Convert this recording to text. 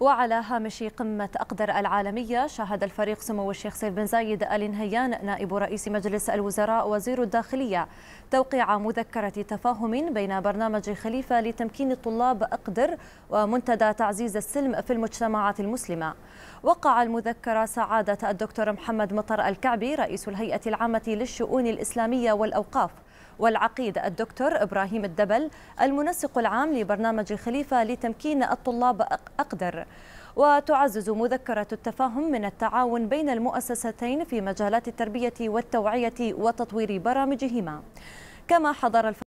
وعلى هامش قمة أقدر العالمية شهد الفريق سمو الشيخ سيف بن زايد آل نهيان نائب رئيس مجلس الوزراء وزير الداخلية توقيع مذكرة تفاهم بين برنامج خليفة لتمكين الطلاب أقدر ومنتدى تعزيز السلم في المجتمعات المسلمة وقع المذكرة سعادة الدكتور محمد مطر الكعبي رئيس الهيئة العامة للشؤون الإسلامية والأوقاف والعقيد الدكتور إبراهيم الدبل المنسق العام لبرنامج خليفة لتمكين الطلاب أقدر وتعزز مذكرة التفاهم من التعاون بين المؤسستين في مجالات التربية والتوعية وتطوير برامجهما كما حضر